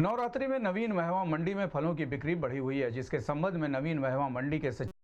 नवरात्रि में नवीन महवा मंडी में फलों की बिक्री बढ़ी हुई है जिसके संबंध में नवीन महवा मंडी के सचिव